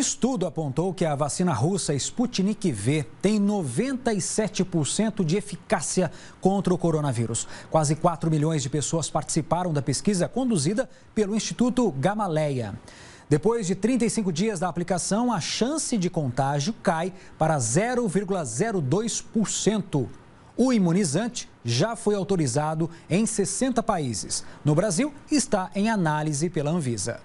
O estudo apontou que a vacina russa Sputnik V tem 97% de eficácia contra o coronavírus. Quase 4 milhões de pessoas participaram da pesquisa conduzida pelo Instituto Gamaleya. Depois de 35 dias da aplicação, a chance de contágio cai para 0,02%. O imunizante já foi autorizado em 60 países. No Brasil, está em análise pela Anvisa.